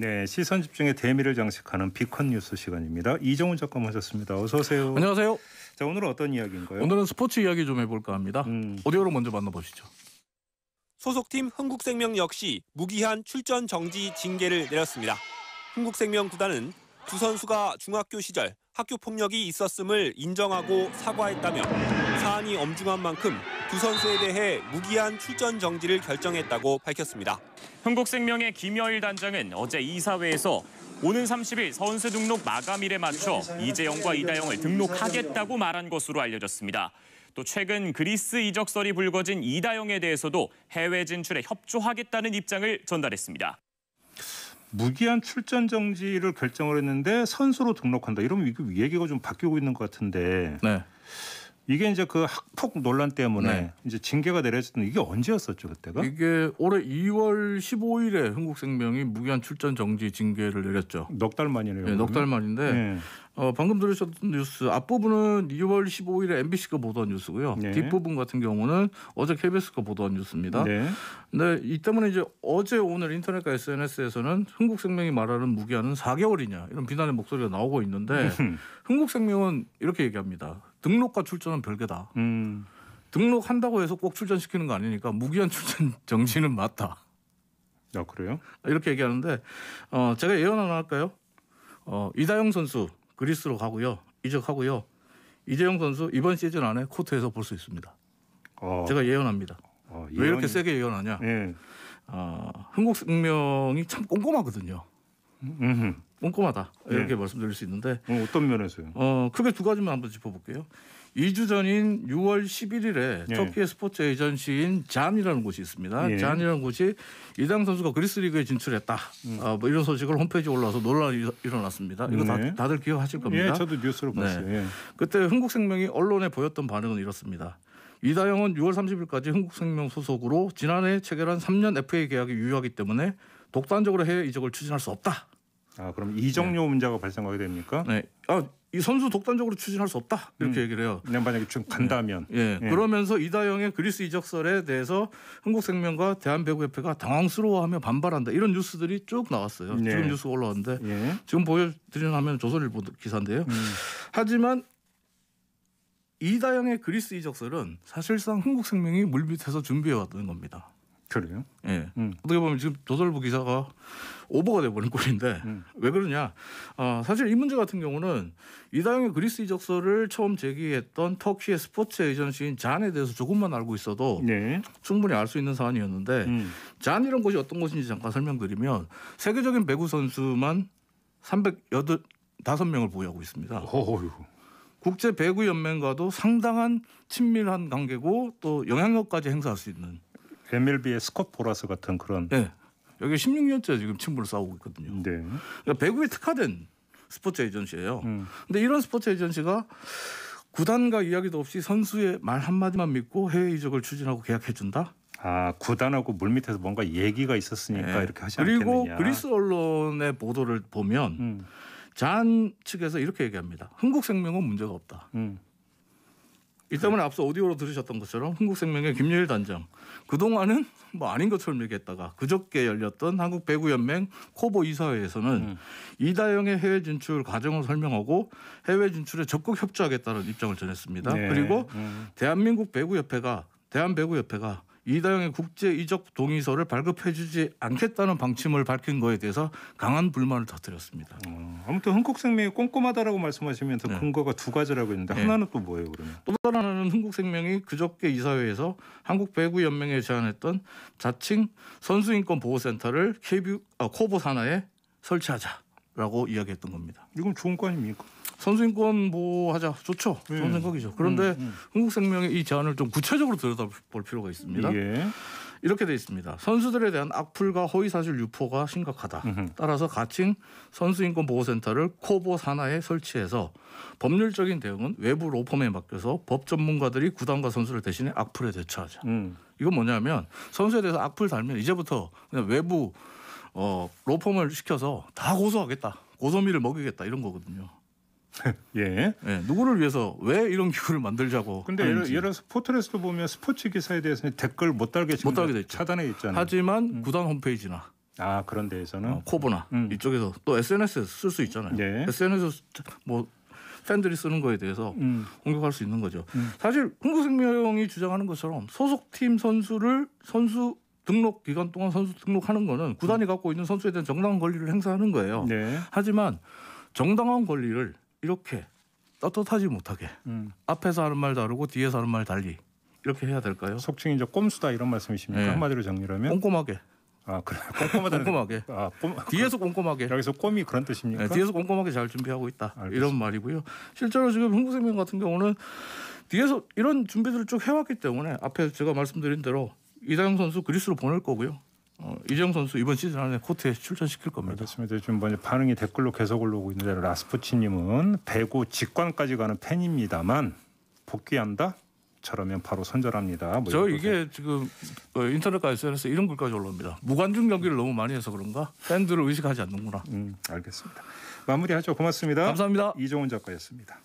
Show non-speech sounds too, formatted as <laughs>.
네, 시선 집중의 대미를 장식하는 비컨 뉴스 시간입니다. 이정훈 작가 모셨습니다. 어서 오세요. 안녕하세요. 자, 오늘은 어떤 이야기인가요? 오늘은 스포츠 이야기 좀 해볼까 합니다. 음. 오디오로 먼저 만나보시죠. 소속팀 흥국생명 역시 무기한 출전 정지 징계를 내렸습니다. 흥국생명 구단은 두 선수가 중학교 시절 학교 폭력이 있었음을 인정하고 사과했다며 사안이 엄중한 만큼 두 선수에 대해 무기한 출전 정지를 결정했다고 밝혔습니다. 흥국생명의 김여일 단장은 어제 이사회에서 오는 30일 선수 등록 마감일에 맞춰 이재영과 이다영을 등록하겠다고 말한 것으로 알려졌습니다. 또 최근 그리스 이적설이 불거진 이다영에 대해서도 해외 진출에 협조하겠다는 입장을 전달했습니다. 무기한 출전 정지를 결정을 했는데 선수로 등록한다. 이러면 이게 얘기가 좀 바뀌고 있는 것 같은데. 네. 이게 이제 그 학폭 논란 때문에 네. 이제 징계가 내려졌던 이게 언제였었죠 그때가? 이게 올해 2월 15일에 흥국생명이 무기한 출전 정지 징계를 내렸죠. 넉 달 만이네요. 네, 넉달 만인데 네. 어, 방금 들으셨던 뉴스 앞부분은 2월 15일에 MBC가 보도한 뉴스고요. 네. 뒷부분 같은 경우는 어제 KBS가 보도한 뉴스입니다. 네. 근데 네, 이 때문에 이제 어제 오늘 인터넷과 SNS에서는 흥국생명이 말하는 무기한은 4개월이냐 이런 비난의 목소리가 나오고 있는데 흥국생명은 네. 이렇게 얘기합니다. 등록과 출전은 별개다. 음. 등록한다고 해서 꼭 출전시키는 거 아니니까 무기한 출전 <laughs> 정지는 맞다. 아 그래요? 이렇게 얘기하는데 어, 제가 예언 하나 할까요? 어, 이다영 선수 그리스로 가고요. 이적하고요. 이재영 선수 이번 시즌 안에 코트에서 볼 수 있습니다. 어. 제가 예언합니다. 어, 예언이... 왜 이렇게 세게 예언하냐? 예. 어, 흥국생명이 참 꼼꼼하거든요. 음흠. 꼼꼼하다 예. 이렇게 예. 말씀드릴 수 있는데 어, 어떤 면에서요? 어 크게 두 가지만 한번 짚어볼게요. 2주 전인 6월 11일에 예. 터키의 스포츠 에이전시인 잔이라는 곳이 있습니다. 예. 잔이라는 곳이 이당 선수가 그리스 리그에 진출했다. 음. 어, 뭐 이런 소식을 홈페이지 에 올라와서 논란이 일어났습니다. 이거 네. 다, 들 기억하실 겁니다. 예, 저도 뉴스로 네. 봤어요. 네. 그때 흥국생명이 언론에 보였던 반응은 이렇습니다. 이다영은 6월 30일까지 흥국생명 소속으로 지난해 체결한 3년 FA 계약이 유효하기 때문에 독단적으로 해외 이적을 추진할 수 없다. 아 그럼 이정료 네. 문제가 발생하게 됩니까? 네. 아, 이 선수 독단적으로 추진할 수 없다 이렇게 음. 얘기를 해요. 그냥 만약에 좀 간다면. 네. 예. 네. 네. 그러면서 이다영의 그리스 이적설에 대해서 한국생명과 대한배구협회가 당황스러워하며 반발한다 이런 뉴스들이 쭉 나왔어요. 네. 지금 뉴스 올라왔는데 예. 지금 보여드리는 화면 조선일보 기사인데요. 음. 하지만 이다영의 그리스 이적설은 사실상 한국생명이 물밑에서 준비해왔던 겁니다. 그래요? 예. 음. 어떻게 보면 지금 조선일보 기사가 오버가 돼버린 꼴인데 음. 왜 그러냐? 어, 사실 이 문제 같은 경우는 이다영의 그리스 이적서를 처음 제기했던 터키의 스포츠 에이전시인 잔에 대해서 조금만 알고 있어도 네. 충분히 알 수 있는 사안이었는데 음. 잔이런 곳이 어떤 곳인지 잠깐 설명드리면 세계적인 배구 선수만 385명을 보유하고 있습니다. 어휴. 국제 배구 연맹과도 상당한 친밀한 관계고 또 영향력까지 행사할 수 있는 MLB의 스콧 보라스 같은 그런 네. 여기 16년째 지금 친분을 싸우고 있거든요. 네. 그러니까 배구에 특화된 스포츠 에이전시예요. 음. 근데 이런 스포츠 에이전시가 구단과 이야기도 없이 선수의 말 한마디만 믿고 해외 이적을 추진하고 계약해 준다. 아 구단하고 물밑에서 뭔가 얘기가 있었으니까 네. 이렇게 하지 않겠느냐. 그리고 그리스 언론의 보도를 보면 음. 잔 측에서 이렇게 얘기합니다. 흥국생명은 문제가 없다. 음. 이 때문에 앞서 오디오로 들으셨던 것처럼 한국생명의 김여일 단장 그동안은 뭐 아닌 것처럼 얘기했다가 그저께 열렸던 한국 배구연맹 코보 이사회에서는 음. 이다영의 해외 진출 과정을 설명하고 해외 진출에 적극 협조하겠다는 입장을 전했습니다. 네. 그리고 음. 대한민국 배구협회가 대한배구협회가 이다영의 국제 이적 동의서를 발급해주지 않겠다는 방침을 밝힌 거에 대해서 강한 불만을 터뜨렸습니다. 어, 아무튼 흥국생명이 꼼꼼하다라고 말씀하시면서 네. 근거가 두 가지라고 했는데 네. 하나는 또 뭐예요 그러면? 또 하나는 흥국생명이 그저께 이사회에서 한국 배구 연맹에 제안했던 자칭 선수인권 보호센터를 KBU 아, 코보 산하에 설치하자라고 이야기했던 겁니다. 이건 좋은 거 아닙니까? 선수인권 보호하자 좋죠. 예. 좋은 생각이죠. 그런데 음, 음. 흥국생명의 이 제안을 좀 구체적으로 들여다볼 필요가 있습니다. 예. 이렇게 돼 있습니다. 선수들에 대한 악플과 허위 사실 유포가 심각하다. 으흠. 따라서 가칭 선수인권 보호센터를 코보 산하에 설치해서 법률적인 대응은 외부 로펌에 맡겨서 법 전문가들이 구단과 선수를 대신해 악플에 대처하자. 음. 이건 뭐냐면 선수에 대해서 악플 달면 이제부터 그냥 외부 어, 로펌을 시켜서 다 고소하겠다. 고소미를 먹이겠다 이런 거거든요. <laughs> 예. 네, 누구를 위해서 왜 이런 기구를 만들자고. 근데 하는지. 예를, 들어서 포트레스도 보면 스포츠 기사에 대해서는 댓글 못 달게 못 달게 돼 차단해 있잖아요. 하지만 음. 구단 홈페이지나 아 그런 데에서는 어, 코브나 음. 이쪽에서 또 SNS에서 쓸수 있잖아요. 예. 네. SNS에서 뭐 팬들이 쓰는 거에 대해서 음. 공격할 수 있는 거죠. 음. 사실 흥국생명이 주장하는 것처럼 소속팀 선수를 선수 등록 기간 동안 선수 등록하는 거는 구단이 음. 갖고 있는 선수에 대한 정당한 권리를 행사하는 거예요. 네. 하지만 정당한 권리를 이렇게 떳떳하지 못하게 음. 앞에서 하는 말 다르고 뒤에서 하는 말 달리 이렇게 해야 될까요? 속칭이 이제 꼼수다 이런 말씀이십니까? 네. 한마디로 정리하면 꼼꼼하게. 아 그래 꼼꼼하다. <laughs> 꼼꼼하게. 아 꼼, 뒤에서 꼼꼼하게. 여기서 꼼이 그런 뜻입니까? 네, 뒤에서 꼼꼼하게 잘 준비하고 있다 알겠습니다. 이런 말이고요. 실제로 지금 흥국생명 같은 경우는 뒤에서 이런 준비들을 쭉 해왔기 때문에 앞에 제가 말씀드린 대로 이다영 선수 그리스로 보낼 거고요. 어, 이정 선수 이번 시즌 안에 코트에 출전시킬 겁니다. 그렇습니다. 지금 뭐 반응이 댓글로 계속 올라오고 있는데 라스푸치님은 배구 직관까지 가는 팬입니다만 복귀한다? 저라면 바로 선전합니다. 뭐저 이게 것에. 지금 어, 인터넷과 s n s 이런 글까지 올라옵니다. 무관중 경기를 너무 많이 해서 그런가? 팬들을 의식하지 않는구나. 음, 알겠습니다. 마무리하죠. 고맙습니다. 감사합니다. 이종훈 작가였습니다.